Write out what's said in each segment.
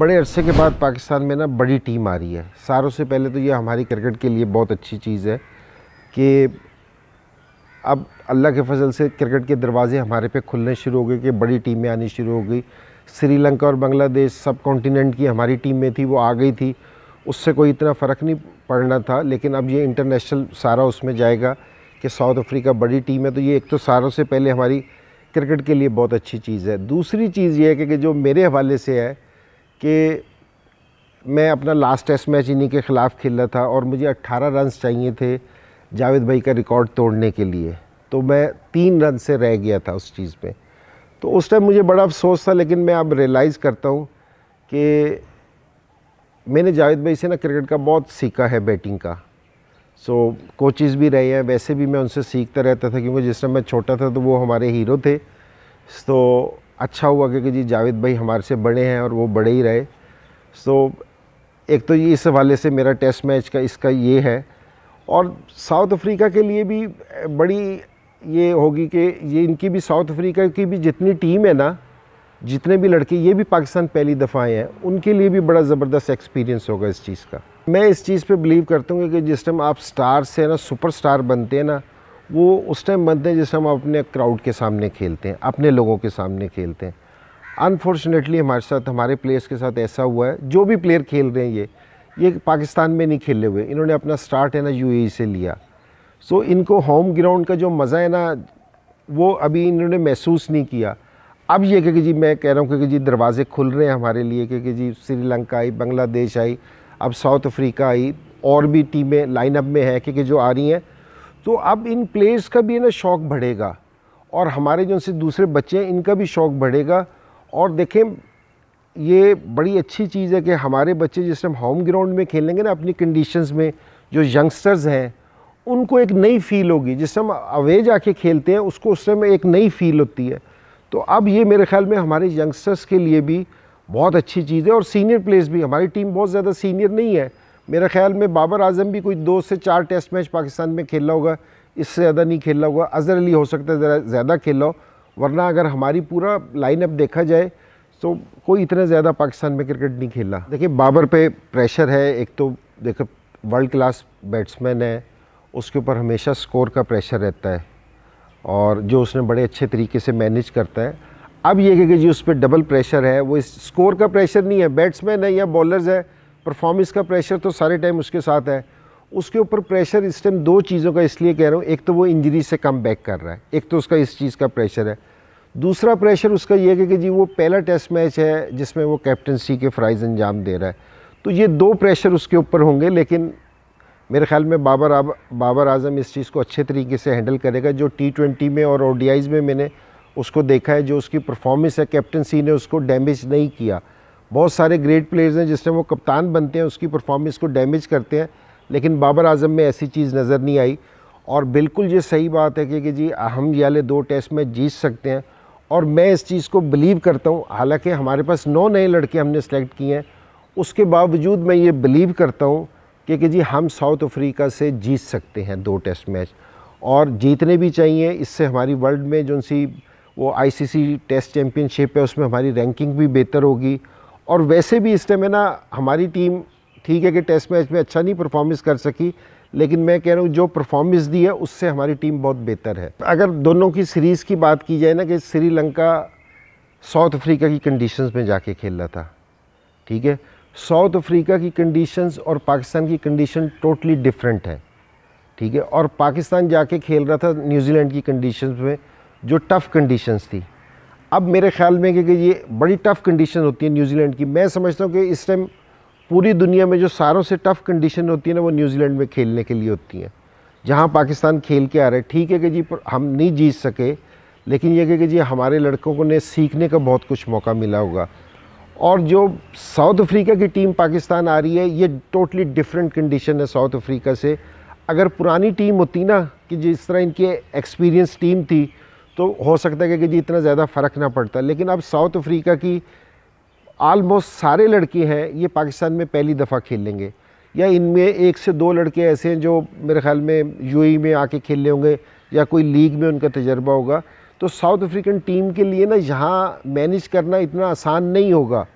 बड़े अरसे के बाद पाकिस्तान में ना बड़ी टीम आ रही है सारों से पहले तो ये हमारी क्रिकेट के लिए बहुत अच्छी चीज़ है कि अब अल्लाह के फजल से क्रिकेट के दरवाजे हमारे पे खुलने शुरू हो गए कि बड़ी टीमें आनी शुरू हो गई श्रीलंका और बांग्लादेश सब कॉन्टीनेंट की हमारी टीम में थी वो आ गई थी उससे कोई इतना फ़र्क नहीं पड़ना था लेकिन अब ये इंटरनेशनल सारा उसमें जाएगा कि साउथ अफ्रीका बड़ी टीम है तो ये एक तो सारों से पहले हमारी क्रिकेट के लिए बहुत अच्छी चीज़ है दूसरी चीज़ ये है कि जो मेरे हवाले से है कि मैं अपना लास्ट टेस्ट मैच इन्हीं के ख़िलाफ़ खेल रहा था और मुझे 18 रन्स चाहिए थे जावेद भाई का रिकॉर्ड तोड़ने के लिए तो मैं तीन रन से रह गया था उस चीज़ पे तो उस टाइम मुझे बड़ा अफसोस था लेकिन मैं अब रियलाइज़ करता हूँ कि मैंने जावेद भाई से ना क्रिकेट का बहुत सीखा है बैटिंग का सो so, भी रहे हैं वैसे भी मैं उनसे सीखता रहता था क्योंकि जिस टाइम मैं छोटा था तो वो हमारे हीरो थे तो अच्छा हुआ क्योंकि जी जावेद भाई हमारे से बड़े हैं और वो बड़े ही रहे सो so, एक तो ये इस हवाले से मेरा टेस्ट मैच का इसका ये है और साउथ अफ्रीका के लिए भी बड़ी ये होगी कि ये इनकी भी साउथ अफ्रीका की भी जितनी टीम है ना जितने भी लड़के ये भी पाकिस्तान पहली दफ़ा आए हैं उनके लिए भी बड़ा ज़बरदस्त एक्सपीरियंस होगा इस चीज़ का मैं इस चीज़ पे बिलीव करता हूँ कि जिस टाइम आप स्टार से ना सुपर स्टार बनते हैं ना वो उस टाइम बनते हैं जैसे हम अपने क्राउड के सामने खेलते हैं अपने लोगों के सामने खेलते हैं अनफॉर्चुनेटली हमारे साथ हमारे प्लेयर्स के साथ ऐसा हुआ है जो भी प्लेयर खेल रहे हैं ये ये पाकिस्तान में नहीं खेले हुए इन्होंने अपना स्टार्ट है ना यू e से लिया सो so, इनको होम ग्राउंड का जो मज़ा है ना वो अभी इन्होंने महसूस नहीं किया अब ये कि जी मैं कह रहा हूँ कि जी दरवाज़े खुल रहे हैं हमारे लिए कि जी श्रीलंका आई बांग्लादेश आई अब साउथ अफ्रीका आई और भी टीमें लाइनअप में है कि जो आ रही हैं तो अब इन प्लेयर्स का भी ना शौक़ बढ़ेगा और हमारे जो से दूसरे बच्चे हैं इनका भी शौक़ बढ़ेगा और देखें ये बड़ी अच्छी चीज़ है कि हमारे बच्चे जिस टाइम होम ग्राउंड में खेलेंगे ना अपनी कंडीशंस में जो यंगस्टर्स हैं उनको एक नई फील होगी जिस टाइम अवे जाके खेलते हैं उसको उस टाइम एक नई फील होती है तो अब ये मेरे ख्याल में हमारे यंगस्टर्स के लिए भी बहुत अच्छी चीज़ है और सीनियर प्लेयर्स भी हमारी टीम बहुत ज़्यादा सीनियर नहीं है मेरे ख्याल में बाबर आजम भी कोई दो से चार टेस्ट मैच पाकिस्तान में खेला होगा इससे ज़्यादा नहीं खेला होगा अजहर अली हो सकता है ज़रा ज़्यादा खेला हो वरना अगर हमारी पूरा लाइनअप देखा जाए तो कोई इतना ज़्यादा पाकिस्तान में क्रिकेट नहीं खेला देखिए बाबर पे प्रेशर है एक तो देखो वर्ल्ड क्लास बैट्समैन है उसके ऊपर हमेशा स्कोर का प्रेशर रहता है और जो उसने बड़े अच्छे तरीके से मैनेज करता है अब ये कि जी उस पर डबल प्रेशर है वो इस स्कोर का प्रेशर नहीं है बैट्समैन है या बॉलर्स है परफॉर्मेंस का प्रेशर तो सारे टाइम उसके साथ है उसके ऊपर प्रेशर इस टाइम दो चीज़ों का इसलिए कह रहा हूँ एक तो वो इंजरी से कम बैक कर रहा है एक तो उसका इस चीज़ का प्रेशर है दूसरा प्रेशर उसका यह है कि जी वो पहला टेस्ट मैच है जिसमें वो कैप्टनसी के फ़्राइज़ अंजाम दे रहा है तो ये दो प्रेशर उसके ऊपर होंगे लेकिन मेरे ख्याल में बाबर आब बाबर आजम इस चीज़ को अच्छे तरीके से हैंडल करेगा जो टी ट्वेंटी में और ओ में मैंने उसको देखा है जो उसकी परफॉर्मेंस है कैप्टनसी ने उसको डैमेज नहीं किया बहुत सारे ग्रेट प्लेयर्स हैं जिसमें वो कप्तान बनते हैं उसकी परफॉर्मेंस को डैमेज करते हैं लेकिन बाबर आजम में ऐसी चीज़ नज़र नहीं आई और बिल्कुल ये सही बात है कि, कि जी हम ये दो टेस्ट में जीत सकते हैं और मैं इस चीज़ को बिलीव करता हूँ हालांकि हमारे पास नौ नए लड़के हमने सेलेक्ट किए हैं उसके बावजूद मैं ये बिलीव करता हूँ कि, कि जी हम साउथ अफ्रीका से जीत सकते हैं दो टेस्ट मैच और जीतने भी चाहिए इससे हमारी वर्ल्ड में जो सी वो आईसीसी टेस्ट चैम्पियनशिप है उसमें हमारी रैंकिंग भी बेहतर होगी और वैसे भी इस टाइम है ना हमारी टीम ठीक है कि टेस्ट मैच में अच्छा नहीं परफॉर्मेंस कर सकी लेकिन मैं कह रहा हूँ जो परफॉर्मेंस दी है उससे हमारी टीम बहुत बेहतर है अगर दोनों की सीरीज़ की बात की जाए ना कि श्रीलंका साउथ अफ्रीका की कंडीशंस में जाके खेल रहा था ठीक है साउथ अफ्रीका की कंडीशंस और पाकिस्तान की कंडीशन टोटली डिफरेंट है ठीक है और पाकिस्तान जाके खेल रहा था न्यूजीलैंड की कंडीशंस में जो टफ़ कंडीशंस थी अब मेरे ख्याल में कि, ये बड़ी टफ़ कंडीशन होती है न्यूजीलैंड की मैं समझता हूँ कि इस टाइम पूरी दुनिया में जो सारों से टफ़ कंडीशन होती है ना वो न्यूजीलैंड में खेलने के लिए होती हैं जहाँ पाकिस्तान खेल के आ रहे हैं ठीक है कि जी हम नहीं जीत सके लेकिन यह कि जी हमारे लड़कों को ने सीखने का बहुत कुछ मौका मिला होगा और जो साउथ अफ्रीका की टीम पाकिस्तान आ रही है ये टोटली डिफरेंट कंडीशन है साउथ अफ्रीका से अगर पुरानी टीम होती ना कि जिस तरह इनकी एक्सपीरियंस टीम थी तो हो सकता है कि जी इतना ज़्यादा फ़र्क ना पड़ता लेकिन अब साउथ अफ्रीका की आलमोस्ट सारे लड़के हैं ये पाकिस्तान में पहली दफ़ा खेलेंगे या इनमें एक से दो लड़के ऐसे हैं जो मेरे ख्याल में यूएई e में आके खेलने होंगे या कोई लीग में उनका तजर्बा होगा तो साउथ अफ्रीकन टीम के लिए ना यहाँ मैनेज करना इतना आसान नहीं होगा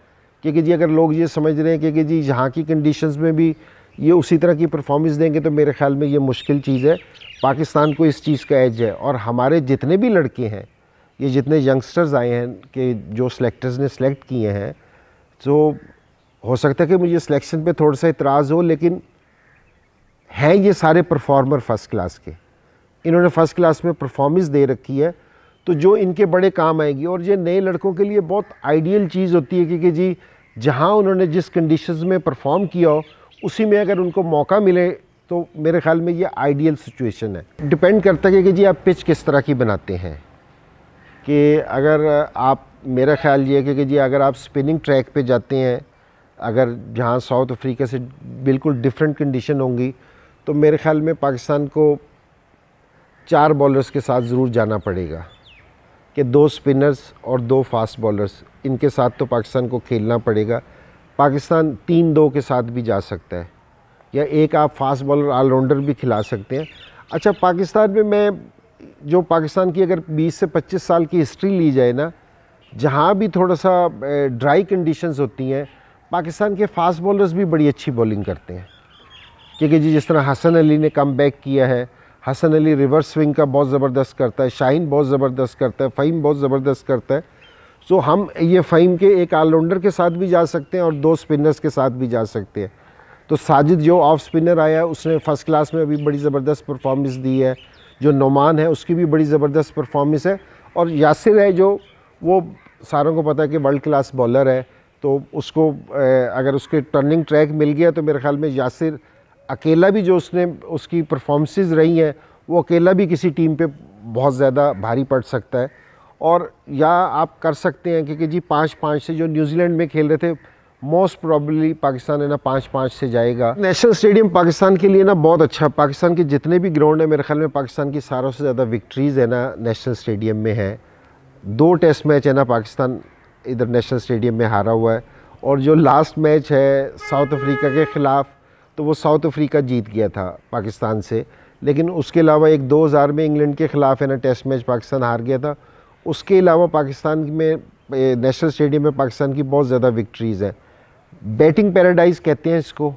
क्योंकि जी अगर लोग ये समझ रहे हैं कि, कि जी यहाँ की कंडीशंस में भी ये उसी तरह की परफॉर्मेंस देंगे तो मेरे ख्याल में ये मुश्किल चीज़ है पाकिस्तान को इस चीज़ का एज है और हमारे जितने भी लड़के हैं ये जितने यंगस्टर्स आए हैं कि जो सेलेक्टर्स ने सेलेक्ट किए हैं तो हो सकता है कि मुझे सिलेक्शन पे थोड़ा सा इतराज़ हो लेकिन हैं ये सारे परफॉर्मर फ़र्स्ट क्लास के इन्होंने फ़र्स्ट क्लास में परफॉर्मेंस दे रखी है तो जो इनके बड़े काम आएगी और ये नए लड़कों के लिए बहुत आइडियल चीज़ होती है कि, कि जी जहाँ उन्होंने जिस कंडीशंस में परफॉर्म किया हो उसी में अगर उनको मौका मिले तो मेरे ख्याल में ये आइडियल सिचुएशन है डिपेंड करता है कि जी आप पिच किस तरह की बनाते हैं कि अगर आप मेरा ख्याल ये है कि जी अगर आप स्पिनिंग ट्रैक पे जाते हैं अगर जहाँ साउथ अफ्रीका से बिल्कुल डिफरेंट कंडीशन होंगी तो मेरे ख्याल में पाकिस्तान को चार बॉलर्स के साथ ज़रूर जाना पड़ेगा कि दो स्पिनर्स और दो फास्ट बॉलर्स इनके साथ तो पाकिस्तान को खेलना पड़ेगा पाकिस्तान तीन दो के साथ भी जा सकता है या एक आप फास्ट बॉलर ऑलराउंडर भी खिला सकते हैं अच्छा पाकिस्तान में मैं जो पाकिस्तान की अगर 20 से 25 साल की हिस्ट्री ली जाए ना जहाँ भी थोड़ा सा ड्राई कंडीशंस होती हैं पाकिस्तान के फास्ट बॉलर्स भी बड़ी अच्छी बॉलिंग करते हैं क्योंकि जी जिस तरह हसन अली ने कम बैक किया है हसन अली रिवर्स स्विंग का बहुत ज़बरदस्त करता है शाहीन बहुत ज़बरदस्त करता है फ़हीम बहुत ज़बरदस्त करता है सो so, हम ये फ़हीम के एक ऑलराउंडर के साथ भी जा सकते हैं और दो स्पिनर्स के साथ भी जा सकते हैं तो साजिद जो ऑफ स्पिनर आया है उसने फर्स्ट क्लास में अभी बड़ी ज़बरदस्त परफॉर्मेंस दी है जो नुमान है उसकी भी बड़ी ज़बरदस्त परफॉर्मेंस है और यासिर है जो वो सारों को पता है कि वर्ल्ड क्लास बॉलर है तो उसको अगर उसके टर्निंग ट्रैक मिल गया तो मेरे ख्याल में यासिर अकेला भी जो उसने उसकी परफॉर्मेंसेस रही हैं वो अकेला भी किसी टीम पे बहुत ज़्यादा भारी पड़ सकता है और या आप कर सकते हैं क्योंकि जी पाँच पाँच से जो न्यूजीलैंड में खेल रहे थे मोस्ट प्रॉबली पाकिस्तान है ना पाँच पाँच से जाएगा नेशनल स्टेडियम पाकिस्तान के लिए ना बहुत अच्छा पाकिस्तान के जितने भी ग्राउंड है मेरे ख्याल में पाकिस्तान की सारों से ज़्यादा विक्ट्रीज़ है ना नेशनल स्टेडियम में है दो टेस्ट मैच है ना पाकिस्तान इधर नेशनल स्टेडियम में हारा हुआ है और जो लास्ट मैच है साउथ अफ्रीका के ख़िलाफ़ तो वो साउथ अफ्रीका जीत गया था पाकिस्तान से लेकिन उसके अलावा एक दो में इंग्लैंड के ख़िलाफ़ है ना टेस्ट मैच पाकिस्तान हार गया था उसके अलावा पाकिस्तान में नेशनल स्टेडियम में पाकिस्तान की बहुत ज़्यादा विक्ट्रीज़ हैं बैटिंग पैराडाइज कहते हैं इसको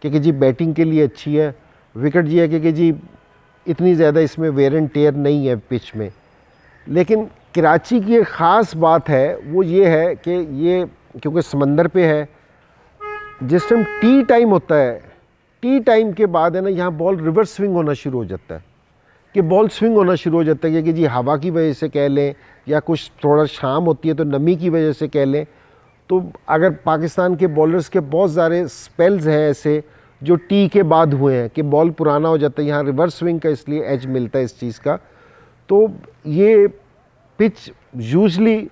क्योंकि जी बैटिंग के लिए अच्छी है विकेट जी है क्योंकि जी इतनी ज़्यादा इसमें वेयर एंड टेयर नहीं है पिच में लेकिन कराची की एक ख़ास बात है वो ये है कि ये क्योंकि समंदर पे है जिस टाइम टी टाइम होता है टी टाइम के बाद है ना यहाँ बॉल रिवर्स स्विंग होना शुरू हो जाता है कि बॉल स्विंग होना शुरू हो जाता है कि जी हवा की वजह से कह लें या कुछ थोड़ा शाम होती है तो नमी की वजह से कह लें तो अगर पाकिस्तान के बॉलर्स के बहुत सारे स्पेल्स हैं ऐसे जो टी के बाद हुए हैं कि बॉल पुराना हो जाता है यहाँ रिवर्स स्विंग का इसलिए एज मिलता है इस चीज़ का तो ये पिच यूजली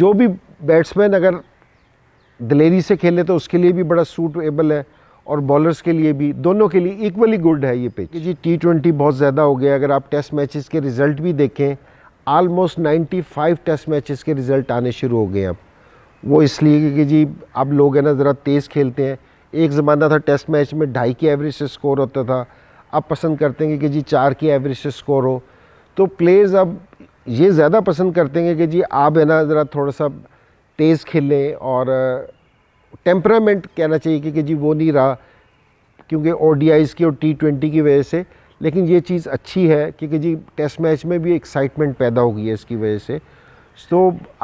जो भी बैट्समैन अगर दलेरी से खेले तो उसके लिए भी बड़ा सूटेबल है और बॉलर्स के लिए भी दोनों के लिए इक्वली गुड है ये पिच जी टी ट्वेंटी बहुत ज़्यादा हो गया अगर आप टेस्ट मैचेस के रिज़ल्ट भी देखें आलमोस्ट 95 टेस्ट मैचेस के रिज़ल्ट आने शुरू हो गए अब वो इसलिए कि जी अब लोग है ना ज़रा तेज़ खेलते हैं एक ज़माना था टेस्ट मैच में ढाई की एवरेज से स्कोर होता था अब पसंद करते हैं कि जी चार की एवरेज से स्कोर हो तो प्लेयर्स अब ये ज़्यादा पसंद करते हैं कि जी आप है ना ज़रा थोड़ा सा तेज़ खेलें और टेम्परामेंट कहना चाहिए कि, कि जी वो नहीं रहा क्योंकि ओ की और टी ट्वेंटी की वजह से लेकिन ये चीज़ अच्छी है कि जी टेस्ट मैच में भी एक्साइटमेंट पैदा हो गई है इसकी वजह से तो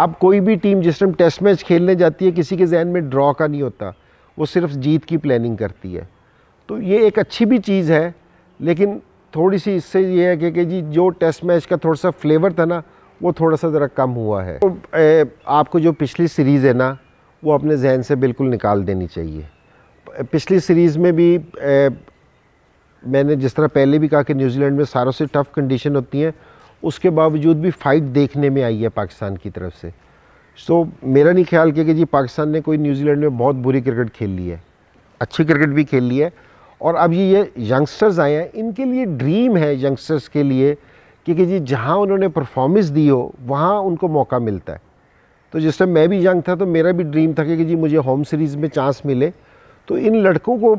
अब कोई भी टीम जिस टाइम टेस्ट मैच खेलने जाती है किसी के जहन में ड्रॉ का नहीं होता वो सिर्फ जीत की प्लानिंग करती है तो ये एक अच्छी भी चीज़ है लेकिन थोड़ी सी इससे ये है कि, कि जी जो टेस्ट मैच का थोड़ा सा फ्लेवर था ना वो थोड़ा सा ज़रा कम हुआ है तो ए, आपको जो पिछली सीरीज़ है ना वो अपने जहन से बिल्कुल निकाल देनी चाहिए पिछली सीरीज़ में भी ए, मैंने जिस तरह पहले भी कहा कि न्यूजीलैंड में सारों से टफ़ कंडीशन होती हैं उसके बावजूद भी फ़ाइट देखने में आई है पाकिस्तान की तरफ से सो so, मेरा नहीं ख्याल किया कि जी पाकिस्तान ने कोई न्यूजीलैंड में बहुत बुरी क्रिकेट खेल ली है अच्छी क्रिकेट भी खेल ली है और अब ये ये यंगस्टर्स आए हैं इनके लिए ड्रीम है यंगस्टर्स के लिए कि, कि जी जहाँ उन्होंने परफॉर्मेंस दी हो वहाँ उनको मौका मिलता है तो जिस टाइम मैं भी यंग था तो मेरा भी ड्रीम था कि जी मुझे होम सीरीज़ में चांस मिले तो इन लड़कों को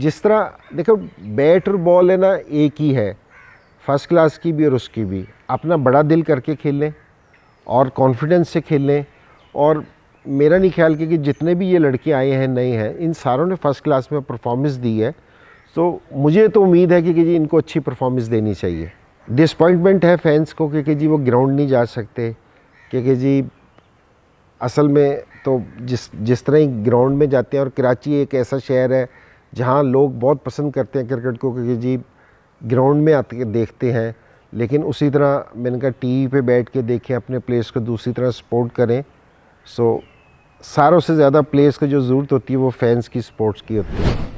जिस तरह देखो बैट और बॉल है ना एक ही है फर्स्ट क्लास की भी और उसकी भी अपना बड़ा दिल करके खेल लें और कॉन्फिडेंस से खेल लें और मेरा नहीं ख्याल कि जितने भी ये लड़के आए हैं नए हैं इन सारों ने फ़र्स्ट क्लास में परफॉर्मेंस दी है तो मुझे तो उम्मीद है कि, कि जी इनको अच्छी परफॉर्मेंस देनी चाहिए डिसपॉइंटमेंट है फैंस को कि, कि जी वो ग्राउंड नहीं जा सकते कि, कि जी असल में तो जिस जिस तरह ही ग्राउंड में जाते हैं और कराची एक ऐसा शहर है जहाँ लोग बहुत पसंद करते हैं क्रिकेट को क्योंकि जी ग्राउंड में आते देखते हैं लेकिन उसी तरह मैंने कहा वी पर बैठ के देखें अपने प्लेयर्स को दूसरी तरह सपोर्ट करें सो सारों से ज़्यादा प्लेयर्स को जो ज़रूरत होती है वो फैंस की स्पोर्ट्स की होती है